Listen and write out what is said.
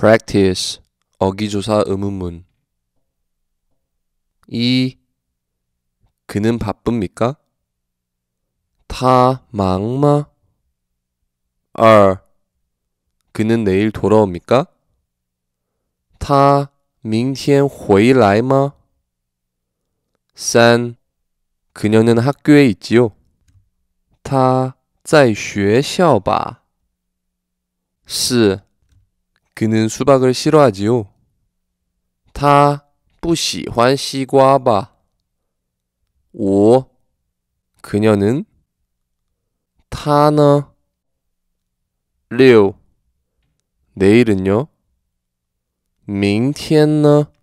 practice 어기조사 의문문 이 그는 바쁩니까? 타 망마 2. 그는 내일 돌아옵니까? 타 밍티엔 회이 3. 그녀는 학교에 있지요? 타在学校吧 4. 그는 수박을 싫어하지요. 타 부시환 시과바. 5. 그녀는 타너 6. 내일은요? 明天呢?